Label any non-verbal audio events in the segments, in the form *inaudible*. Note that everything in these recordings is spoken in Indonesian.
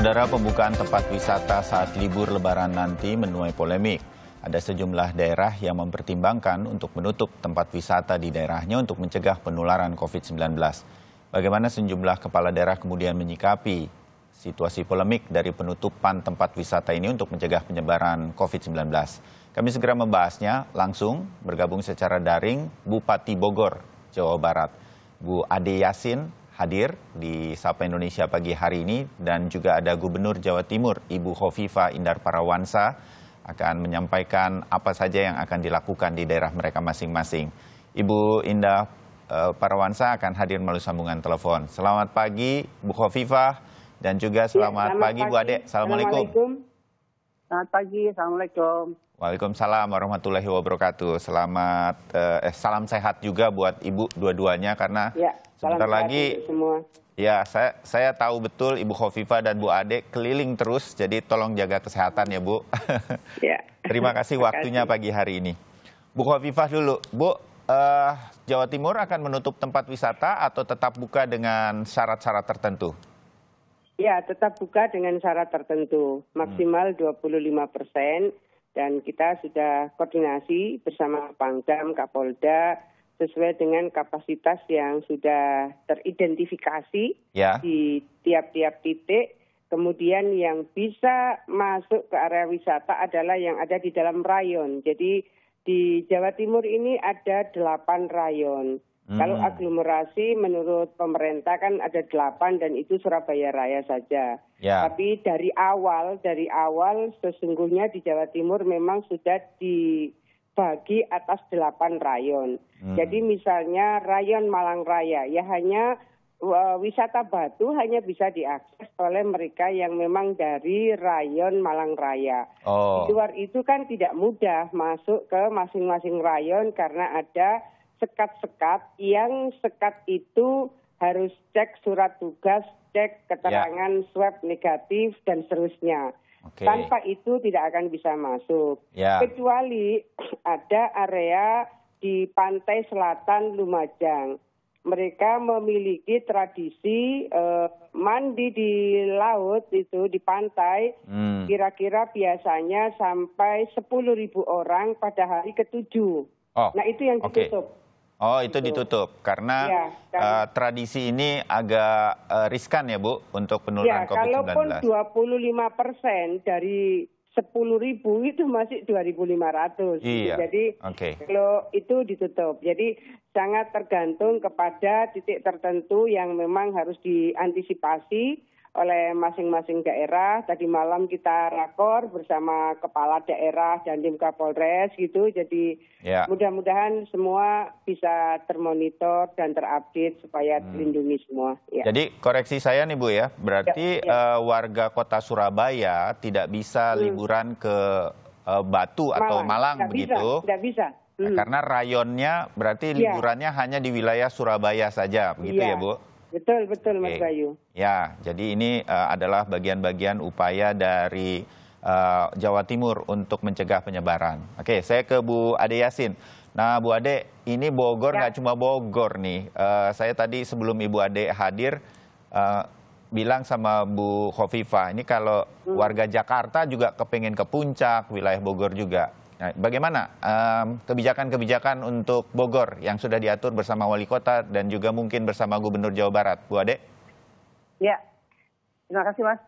Saudara pembukaan tempat wisata saat libur lebaran nanti menuai polemik. Ada sejumlah daerah yang mempertimbangkan untuk menutup tempat wisata di daerahnya untuk mencegah penularan COVID-19. Bagaimana sejumlah kepala daerah kemudian menyikapi situasi polemik dari penutupan tempat wisata ini untuk mencegah penyebaran COVID-19. Kami segera membahasnya langsung bergabung secara daring Bupati Bogor, Jawa Barat. Bu Ade Yasin hadir di Sapa Indonesia pagi hari ini dan juga ada Gubernur Jawa Timur Ibu Hovifa Indar Parawansa akan menyampaikan apa saja yang akan dilakukan di daerah mereka masing-masing. Ibu Indah eh, Parawansa akan hadir melalui sambungan telepon. Selamat pagi Bu Hovifa dan juga iya, selamat, ya, selamat pagi, pagi Bu Ade. Assalamualaikum. Selamat pagi, Assalamualaikum. Waalaikumsalam warahmatullahi wabarakatuh. Selamat eh, eh, salam sehat juga buat ibu dua-duanya karena ya, sebentar lagi semua. Ya, saya saya tahu betul Ibu Khofifa dan Bu Ade keliling terus jadi tolong jaga kesehatan ya, Bu. *laughs* Ya. Terima kasih waktunya pagi hari ini. Bu Khofifah dulu. Bu, eh, Jawa Timur akan menutup tempat wisata atau tetap buka dengan syarat-syarat tertentu? Ya, tetap buka dengan syarat tertentu. Maksimal hmm. 25 persen dan kita sudah koordinasi bersama Pangdam, Kapolda sesuai dengan kapasitas yang sudah teridentifikasi ya. di tiap-tiap titik. Kemudian yang bisa masuk ke area wisata adalah yang ada di dalam rayon. Jadi di Jawa Timur ini ada delapan rayon. Kalau hmm. aglomerasi menurut pemerintah kan ada delapan dan itu Surabaya Raya saja. Ya. Tapi dari awal, dari awal sesungguhnya di Jawa Timur memang sudah dibagi atas delapan rayon. Hmm. Jadi misalnya rayon Malang Raya ya hanya eh, wisata batu hanya bisa diakses oleh mereka yang memang dari rayon Malang Raya. Oh. Di luar itu kan tidak mudah masuk ke masing-masing rayon karena ada sekat-sekat yang sekat itu harus cek surat tugas, cek keterangan ya. swab negatif dan seterusnya. Okay. Tanpa itu tidak akan bisa masuk. Ya. Kecuali *clears throat* ada area di pantai selatan Lumajang. Mereka memiliki tradisi eh, mandi di laut itu di pantai. Hmm. Kira-kira biasanya sampai 10.000 orang pada hari ketujuh. Oh. Nah itu yang ditutup. Okay. Oh itu gitu. ditutup karena ya, uh, tradisi ini agak uh, riskan ya Bu untuk iya, penurunan ya, COVID-19. Kalaupun 25 persen dari 10 ribu itu masih 2.500. Gitu. Iya. Jadi okay. kalau itu ditutup. Jadi sangat tergantung kepada titik tertentu yang memang harus diantisipasi oleh masing-masing daerah. Tadi malam kita rakor bersama kepala daerah dan tim Kapolres gitu. Jadi ya. mudah-mudahan semua bisa termonitor dan terupdate supaya hmm. terlindungi semua. Ya. Jadi koreksi saya nih Bu ya, berarti ya, ya. Uh, warga kota Surabaya tidak bisa hmm. liburan ke uh, Batu Malang. atau Malang tidak begitu? Bisa, tidak nah, bisa. Hmm. karena rayonnya berarti ya. liburannya ya. hanya di wilayah Surabaya saja, begitu ya, ya Bu? Betul, betul Mas Bayu. Ya, jadi ini uh, adalah bagian-bagian upaya dari uh, Jawa Timur untuk mencegah penyebaran. Oke, okay, saya ke Bu Ade Yasin. Nah, Bu Ade, ini Bogor ya. nggak ya. cuma Bogor nih. Uh, saya tadi sebelum Ibu Ade hadir, uh, bilang sama Bu Khofifah, ini kalau hmm. warga Jakarta juga kepengen ke puncak, wilayah Bogor juga. Nah, bagaimana kebijakan-kebijakan um, untuk Bogor yang sudah diatur bersama wali kota dan juga mungkin bersama Gubernur Jawa Barat, Bu Ade? Ya, terima kasih Mas.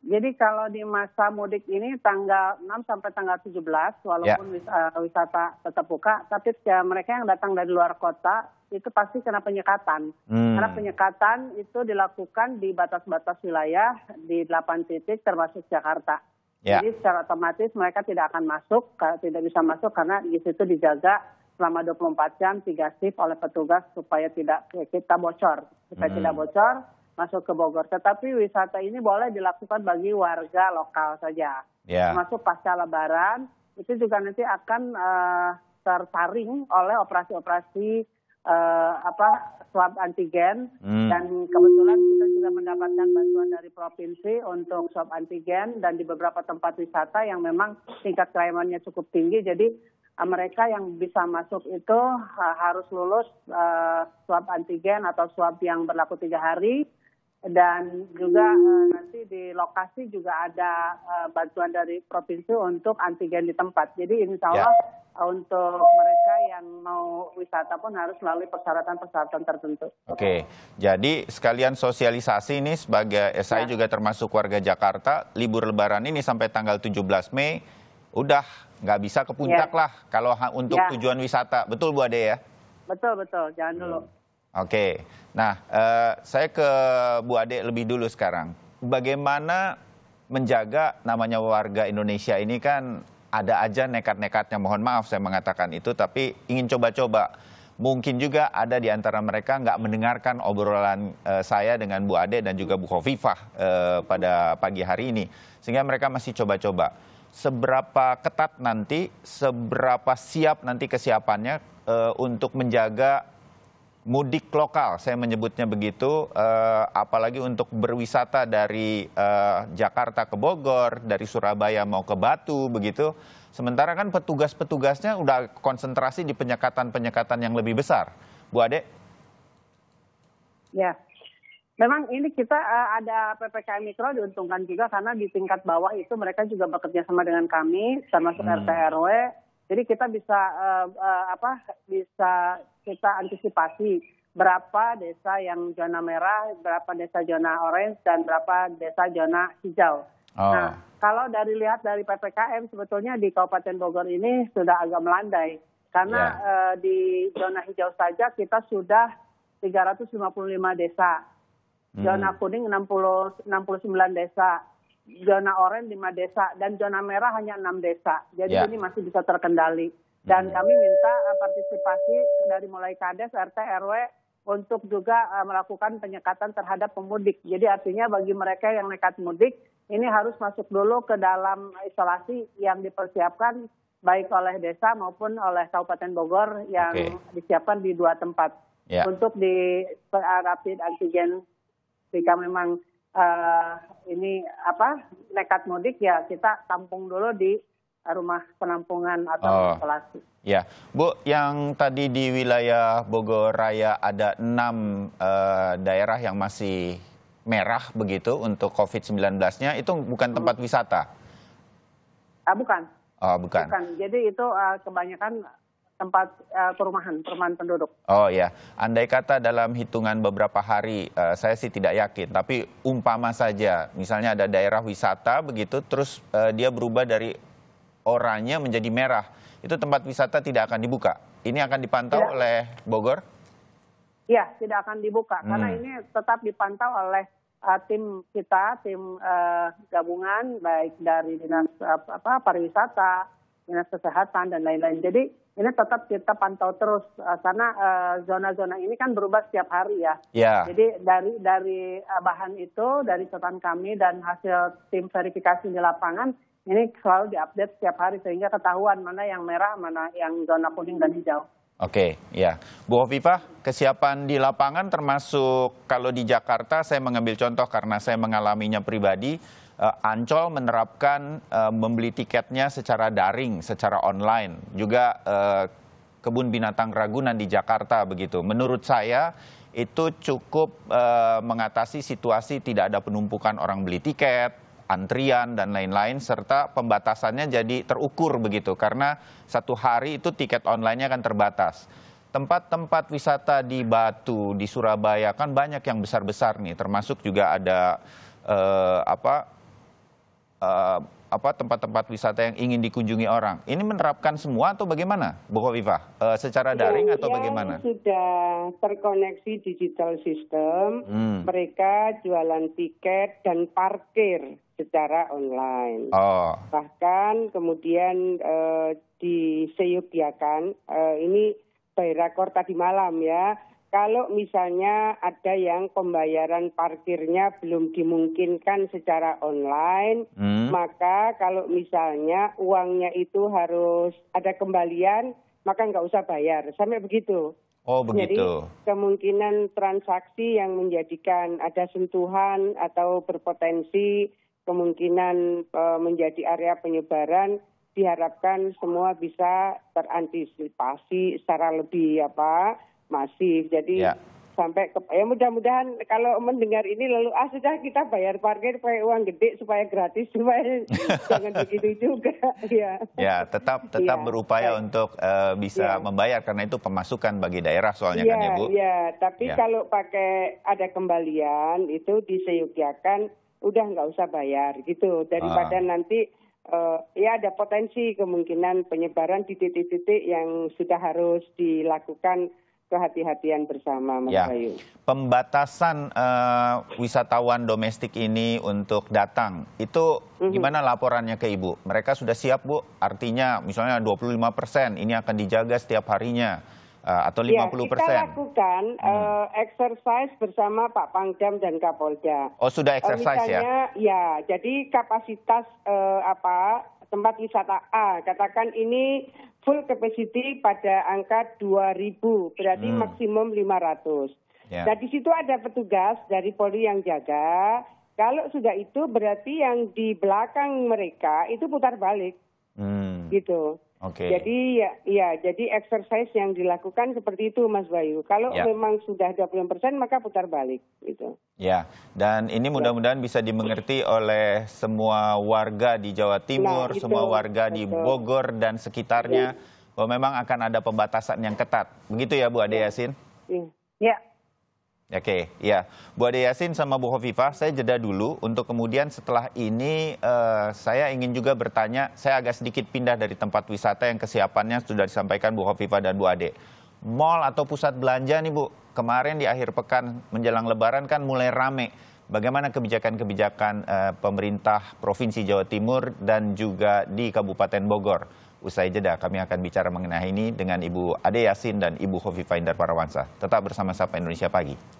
Jadi kalau di masa mudik ini tanggal 6 sampai tanggal 17, walaupun ya. wisata tetap buka, tapi ya, mereka yang datang dari luar kota itu pasti kena penyekatan. Hmm. Karena penyekatan itu dilakukan di batas-batas wilayah di 8 titik termasuk Jakarta. Yeah. Jadi secara otomatis mereka tidak akan masuk, tidak bisa masuk karena di situ dijaga selama 24 jam tiga shift oleh petugas supaya tidak kita bocor, kita hmm. tidak bocor masuk ke Bogor. Tetapi wisata ini boleh dilakukan bagi warga lokal saja, yeah. Ya. masuk pasca Lebaran itu juga nanti akan uh, tersaring oleh operasi-operasi uh, apa swab antigen hmm. dan kebetulan kita juga mendapatkan bantuan dari provinsi untuk swab antigen dan di beberapa tempat wisata yang memang tingkat kerawanannya cukup tinggi jadi uh, mereka yang bisa masuk itu eh, harus lulus uh, swab antigen atau swab yang berlaku tiga hari dan juga eh, nanti di lokasi juga ada eh, bantuan dari provinsi untuk antigen di tempat. Jadi insya ya. Allah ya. untuk mereka yang mau wisata pun harus melalui persyaratan-persyaratan tertentu. Oke, jadi sekalian sosialisasi ini sebagai eh, saya ya. juga termasuk warga Jakarta, libur lebaran ini sampai tanggal 17 Mei, udah nggak bisa ke puncak ya. lah kalau untuk ya. tujuan wisata. Betul Bu Ade ya? Betul, betul. Jangan hmm. dulu. Hmm. Oke, nah uh, saya ke Bu Ade lebih dulu sekarang. Bagaimana menjaga namanya warga Indonesia ini kan ada aja nekat-nekatnya. Mohon maaf saya mengatakan itu, tapi ingin coba-coba. Mungkin juga ada di antara mereka nggak mendengarkan obrolan uh, saya dengan Bu Ade dan juga Bu Hovifah uh, eh, pada pagi hari ini, sehingga mereka masih coba-coba. Seberapa ketat nanti, seberapa siap nanti kesiapannya uh, untuk menjaga mudik lokal, saya menyebutnya begitu, uh, apalagi untuk berwisata dari uh, Jakarta ke Bogor, dari Surabaya mau ke Batu, begitu. Sementara kan petugas-petugasnya udah konsentrasi di penyekatan-penyekatan yang lebih besar. Bu Ade? Ya, memang ini kita uh, ada PPKM Mikro diuntungkan juga karena di tingkat bawah itu mereka juga bekerja sama dengan kami, sama hmm. RT RW, jadi kita bisa uh, uh, apa bisa kita antisipasi berapa desa yang zona merah, berapa desa zona orange dan berapa desa zona hijau. Oh. Nah, kalau dari lihat dari PPKM sebetulnya di Kabupaten Bogor ini sudah agak melandai karena yeah. Ya. uh, di zona hijau saja kita sudah 355 desa. Hmm. Zona kuning 60 69 desa zona oranye 5 desa dan zona merah hanya 6 desa. Jadi yeah. ini masih bisa terkendali. Dan hmm. kami minta eh, partisipasi dari mulai Kades, RT, RW untuk juga eh, melakukan penyekatan terhadap pemudik. Jadi artinya bagi mereka yang nekat mudik ini harus masuk dulu ke dalam isolasi yang dipersiapkan baik oleh desa maupun oleh Kabupaten Bogor yang okay. disiapkan di dua tempat. Yeah. Untuk di eh, rapid antigen jika memang uh, ini apa nekat mudik ya kita tampung dulu di rumah penampungan atau oh. isolasi. Ya, Bu, yang tadi di wilayah Bogor Raya ada enam uh, daerah yang masih merah begitu untuk COVID-19-nya, itu bukan tempat hmm. wisata? Ah, bukan. Oh, bukan. Bukan. Jadi itu uh, kebanyakan tempat uh, perumahan perumahan penduduk. Oh ya, andai kata dalam hitungan beberapa hari, uh, saya sih tidak yakin. Tapi umpama saja, misalnya ada daerah wisata begitu, terus uh, dia berubah dari oranye menjadi merah, itu tempat wisata tidak akan dibuka. Ini akan dipantau tidak. oleh Bogor? Iya, tidak akan dibuka hmm. karena ini tetap dipantau oleh uh, tim kita, tim uh, gabungan baik dari dinas uh, apa pariwisata dinas kesehatan dan lain-lain. Jadi ini tetap kita pantau terus eh, karena eh, zona-zona uh, ini kan berubah setiap hari ya. Yeah. Jadi dari dari eh, bahan itu dari catatan kami dan hasil tim verifikasi di lapangan ini selalu diupdate setiap hari sehingga ketahuan mana yang merah, mana yang zona kuning dan hijau. Oke, ya. Bu Hovifah, kesiapan di lapangan termasuk kalau di Jakarta saya mengambil contoh karena saya mengalaminya pribadi, Eh, Ancol menerapkan eh, membeli tiketnya secara daring, secara online. Juga eh, kebun binatang Ragunan di Jakarta begitu. Menurut saya itu cukup mengatasi situasi tidak ada penumpukan orang beli tiket, antrian dan lain-lain serta pembatasannya jadi terukur begitu karena satu hari itu tiket online-nya akan terbatas. Tempat-tempat wisata di Batu, di Surabaya kan banyak yang besar-besar nih, termasuk juga ada eh, apa uh, apa tempat-tempat wisata yang ingin dikunjungi orang. Ini menerapkan semua atau bagaimana, Bu Khofifa? Uh, eh, secara daring yang, atau yang bagaimana? Sudah terkoneksi digital system, hmm. mereka jualan tiket dan parkir secara online. Oh. Bahkan kemudian uh, eh, di Seyogyakan, uh, ini Bayrakor tadi malam ya, kalau misalnya ada yang pembayaran parkirnya belum dimungkinkan secara online, hmm. maka kalau misalnya uangnya itu harus ada kembalian, maka nggak usah bayar. Sampai begitu. Oh begitu. Jadi kemungkinan transaksi yang menjadikan ada sentuhan atau berpotensi kemungkinan e, menjadi area penyebaran diharapkan semua bisa terantisipasi secara lebih apa masif. Jadi ya. sampai ke ya mudah-mudahan kalau mendengar ini lalu ah sudah kita bayar parkir pakai uang gede supaya gratis *laughs* supaya jangan begitu juga *laughs* ya. Ya, tetap tetap ya. berupaya ya. untuk uh, bisa ya. membayar karena itu pemasukan bagi daerah soalnya ya, kan ya Bu. Iya, tapi ya. kalau pakai ada kembalian itu diseyukiakan udah nggak usah bayar gitu daripada ah. nanti uh, ya ada potensi kemungkinan penyebaran di titik-titik yang sudah harus dilakukan kehati-hatian bersama, Mas ya. Bayu. Pembatasan uh, wisatawan domestik ini untuk datang, itu mm-hmm. gimana laporannya ke Ibu? Mereka sudah siap, Bu? Artinya misalnya 25 persen, ini akan dijaga setiap harinya, uh, atau 50 ya, persen? kita lakukan hmm. uh, exercise bersama Pak Pangdam dan Kapolda. Oh, sudah exercise uh, misalnya, ya? Ya, jadi kapasitas uh, apa tempat wisata A, katakan ini full capacity pada angka 2000, berarti hmm. maksimum 500. Yeah. Nah, di situ ada petugas dari Polri yang jaga. Kalau sudah itu berarti yang di belakang mereka itu putar balik. Hmm. Gitu. Okay. Jadi ya, ya, jadi exercise yang dilakukan seperti itu, Mas Bayu. Kalau ya. memang sudah 20 persen, maka putar balik, gitu. Ya, dan ini ya. mudah-mudahan ya. bisa dimengerti oleh semua warga di Jawa nah, Timur, nah, semua warga betul. di Bogor dan sekitarnya, ya. bahwa memang akan ada pembatasan yang ketat. Begitu ya, Bu Ade iya. Yasin? Iya. ya. Oke, okay, ya. Bu Ade Yasin sama Bu Hovifa, saya jeda dulu untuk kemudian setelah ini uh, saya ingin juga bertanya, saya agak sedikit pindah dari tempat wisata yang kesiapannya sudah disampaikan Bu Hovifa dan Bu Ade. Mall atau pusat belanja nih Bu, kemarin di akhir pekan menjelang lebaran kan mulai rame. Bagaimana kebijakan-kebijakan uh, pemerintah Provinsi Jawa Timur dan juga di Kabupaten Bogor? Usai jeda kami akan bicara mengenai ini dengan Ibu Ade Yasin dan Ibu Hovifa Indar Parawansa. Tetap bersama Sapa Indonesia Pagi.